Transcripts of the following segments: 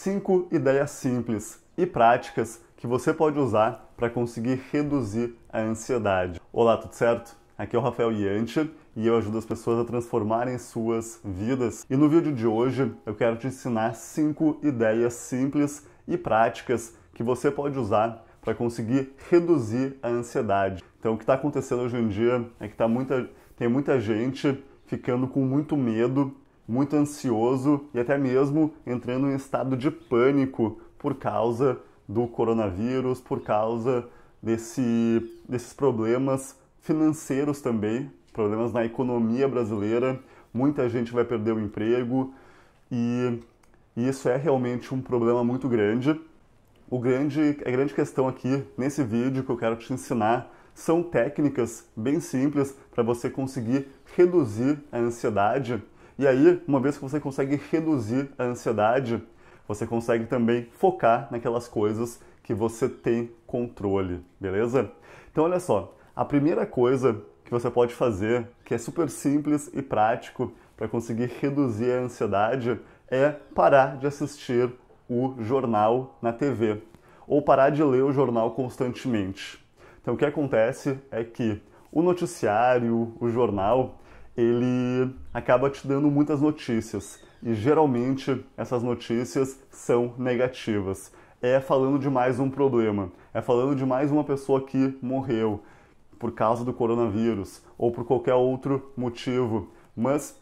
cinco ideias simples e práticas que você pode usar para conseguir reduzir a ansiedade. Olá, tudo certo? Aqui é o Rafael Yancher e eu ajudo as pessoas a transformarem suas vidas. E no vídeo de hoje eu quero te ensinar cinco ideias simples e práticas que você pode usar para conseguir reduzir a ansiedade. Então, o que está acontecendo hoje em dia é que tá muita, tem muita gente ficando com muito medo muito ansioso e até mesmo entrando em estado de pânico por causa do coronavírus, por causa desse, desses problemas financeiros também, problemas na economia brasileira. Muita gente vai perder o emprego e, e isso é realmente um problema muito grande. O grande, a grande questão aqui nesse vídeo que eu quero te ensinar são técnicas bem simples para você conseguir reduzir a ansiedade e aí, uma vez que você consegue reduzir a ansiedade, você consegue também focar naquelas coisas que você tem controle, beleza? Então, olha só, a primeira coisa que você pode fazer, que é super simples e prático para conseguir reduzir a ansiedade, é parar de assistir o jornal na TV ou parar de ler o jornal constantemente. Então, o que acontece é que o noticiário, o jornal, ele acaba te dando muitas notícias e geralmente essas notícias são negativas. É falando de mais um problema, é falando de mais uma pessoa que morreu por causa do coronavírus ou por qualquer outro motivo. Mas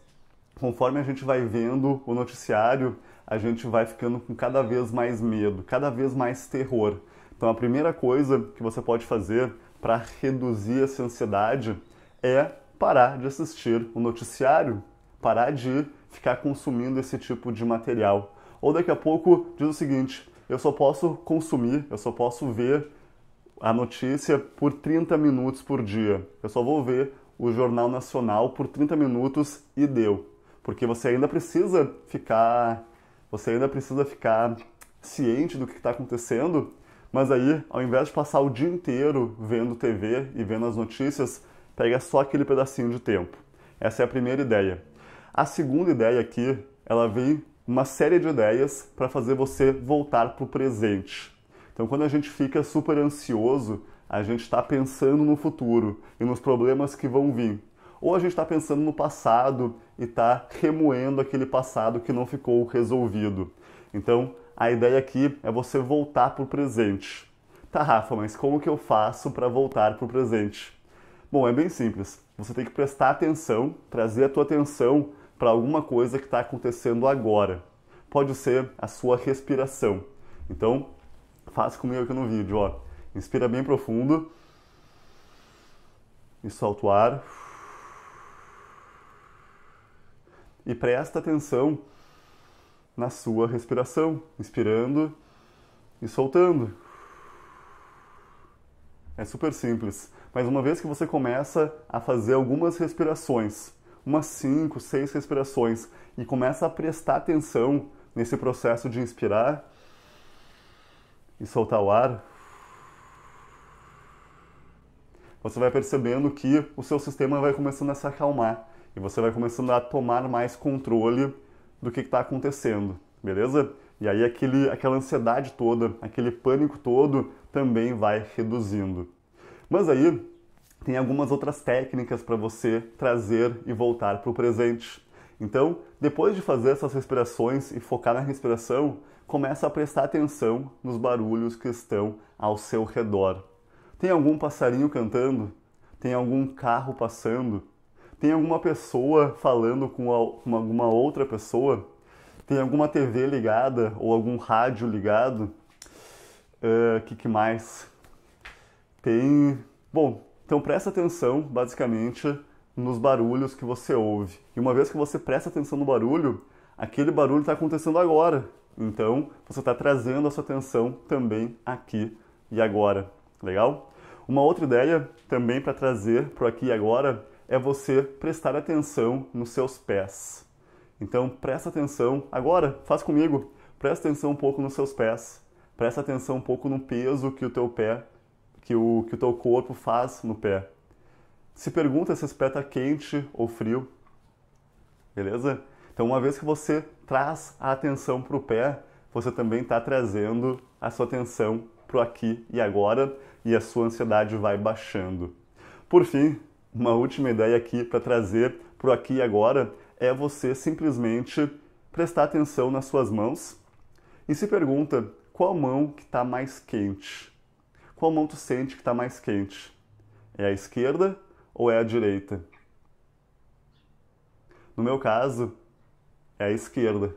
conforme a gente vai vendo o noticiário, a gente vai ficando com cada vez mais medo, cada vez mais terror. Então a primeira coisa que você pode fazer para reduzir essa ansiedade é parar de assistir o noticiário, parar de ficar consumindo esse tipo de material. Ou daqui a pouco diz o seguinte: eu só posso consumir, eu só posso ver a notícia por 30 minutos por dia. Eu só vou ver o Jornal Nacional por 30 minutos e deu. Porque você ainda precisa ficar. Você ainda precisa ficar ciente do que está acontecendo, mas aí, ao invés de passar o dia inteiro vendo TV e vendo as notícias, pega só aquele pedacinho de tempo. Essa é a primeira ideia. A segunda ideia aqui, ela vem uma série de ideias para fazer você voltar para o presente. Então, quando a gente fica super ansioso, a gente está pensando no futuro e nos problemas que vão vir. Ou a gente está pensando no passado e está remoendo aquele passado que não ficou resolvido. Então, a ideia aqui é você voltar para o presente. Tá, Rafa, mas como que eu faço para voltar para o presente? Bom, é bem simples. Você tem que prestar atenção, trazer a tua atenção para alguma coisa que está acontecendo agora. Pode ser a sua respiração. Então, faça comigo aqui no vídeo, ó. Inspira bem profundo e solta o ar. E presta atenção na sua respiração, inspirando e soltando. É super simples. Mas uma vez que você começa a fazer algumas respirações, umas 5, 6 respirações, e começa a prestar atenção nesse processo de inspirar e soltar o ar, você vai percebendo que o seu sistema vai começando a se acalmar e você vai começando a tomar mais controle do que está acontecendo, beleza? E aí aquele, aquela ansiedade toda, aquele pânico todo também vai reduzindo. Mas aí tem algumas outras técnicas para você trazer e voltar para o presente. Então, depois de fazer essas respirações e focar na respiração, começa a prestar atenção nos barulhos que estão ao seu redor. Tem algum passarinho cantando? Tem algum carro passando? Tem alguma pessoa falando com alguma outra pessoa? Tem alguma TV ligada ou algum rádio ligado? O uh, eh, que, que mais? Tem. Bom, então presta atenção, basicamente, nos barulhos que você ouve. E uma vez que você presta atenção no barulho, aquele barulho está acontecendo agora. Então, você está trazendo a sua atenção também aqui e agora. Legal? Uma outra ideia também para trazer para aqui e agora é você prestar atenção nos seus pés. Então, presta atenção agora, faz comigo. Presta atenção um pouco nos seus pés. Presta atenção um pouco no peso que o teu pé que o, que o teu corpo faz no pé. Se pergunta se esse pé está quente ou frio, beleza? Então, uma vez que você traz a atenção para o pé, você também está trazendo a sua atenção para o aqui e agora e a sua ansiedade vai baixando. Por fim, uma última ideia aqui para trazer para o aqui e agora é você simplesmente prestar atenção nas suas mãos e se pergunta qual mão que está mais quente qual mão tu sente que está mais quente? É a esquerda ou é a direita? No meu caso, é a esquerda.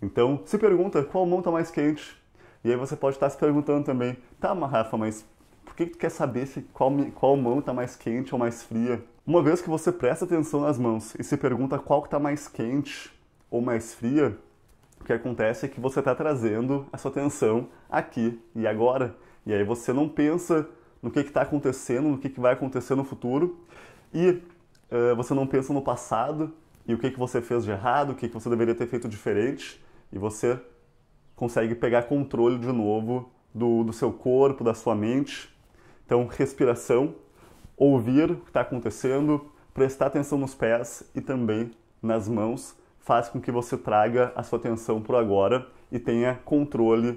Então, se pergunta qual mão está mais quente. E aí você pode estar tá se perguntando também, tá, Rafa, mas por que tu quer saber se qual, qual mão está mais quente ou mais fria? Uma vez que você presta atenção nas mãos e se pergunta qual está mais quente ou mais fria, o que acontece é que você está trazendo a sua atenção aqui e agora. E aí você não pensa no que está acontecendo, no que, que, vai acontecer no futuro, e uh, você não pensa no passado e o que, que você fez de errado, o que, que você deveria ter feito diferente, e você consegue pegar controle de novo do, do seu corpo, da sua mente. Então, respiração, ouvir o que está acontecendo, prestar atenção nos pés e também nas mãos, faz com que você traga a sua atenção para agora e tenha controle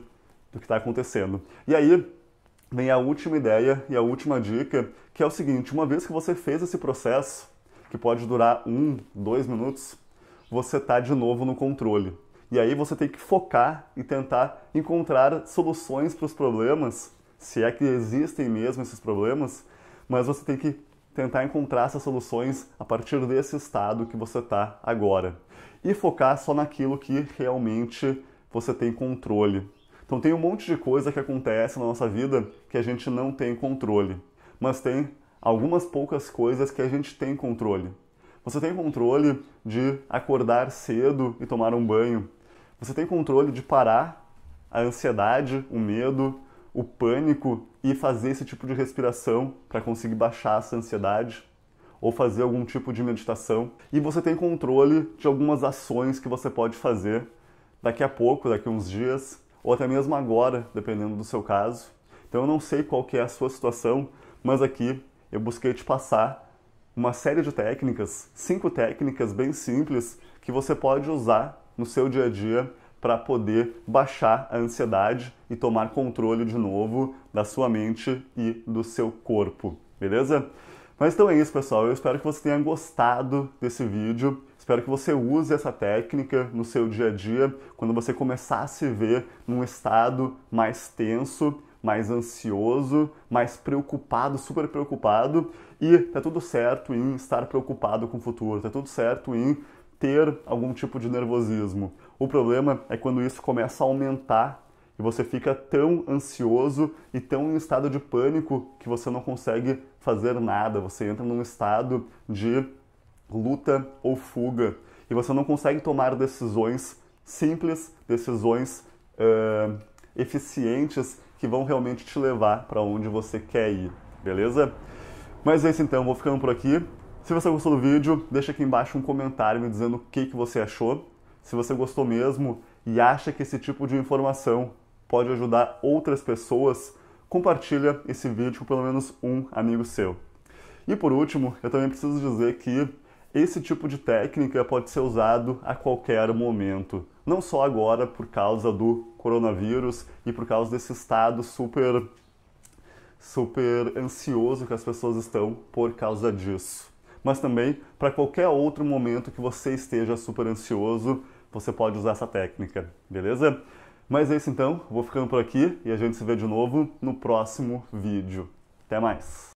do que está acontecendo. E aí, vem a última ideia e a última dica, que é o seguinte: uma vez que você fez esse processo, que pode durar um, dois minutos, você está de novo no controle. E aí você tem que focar e tentar encontrar soluções para os problemas, se é que existem mesmo esses problemas, mas você tem que tentar encontrar essas soluções a partir desse estado que você está agora. E focar só naquilo que realmente você tem controle. Então tem um monte de coisa que acontece na nossa vida que a gente não tem controle, mas tem algumas poucas coisas que a gente tem controle. Você tem controle de acordar cedo e tomar um banho. Você tem controle de parar a ansiedade, o medo, o pânico e fazer esse tipo de respiração para conseguir baixar essa ansiedade ou fazer algum tipo de meditação. E você tem controle de algumas ações que você pode fazer daqui a pouco, daqui a uns dias, ou até mesmo agora, dependendo do seu caso. Então eu não sei qual que é a sua situação, mas aqui eu busquei te passar uma série de técnicas, cinco técnicas bem simples que você pode usar no seu dia a dia para poder baixar a ansiedade e tomar controle de novo da sua mente e do seu corpo, beleza? Mas então é isso, pessoal. Eu espero que você tenha gostado desse vídeo. Espero que você use essa técnica no seu dia a dia, quando você começar a se ver num estado mais tenso, mais ansioso, mais preocupado, super preocupado, e tá tudo certo em estar preocupado com o futuro, tá tudo certo em ter algum tipo de nervosismo. O problema é quando isso começa a aumentar e você fica tão ansioso e tão em estado de pânico que você não consegue fazer nada, você entra num estado de luta ou fuga e você não consegue tomar decisões simples, decisões uh, eficientes que vão realmente te levar para onde você quer ir, beleza? Mas é isso então, vou ficando por aqui. Se você gostou do vídeo, deixa aqui embaixo um comentário me dizendo o que, que você achou. Se você gostou mesmo e acha que esse tipo de informação pode ajudar outras pessoas, compartilha esse vídeo com pelo menos um amigo seu. E por último, eu também preciso dizer que esse tipo de técnica pode ser usado a qualquer momento, não só agora por causa do coronavírus e por causa desse estado super super ansioso que as pessoas estão por causa disso, mas também para qualquer outro momento que você esteja super ansioso, você pode usar essa técnica, beleza? Mas é isso então, vou ficando por aqui e a gente se vê de novo no próximo vídeo. Até mais!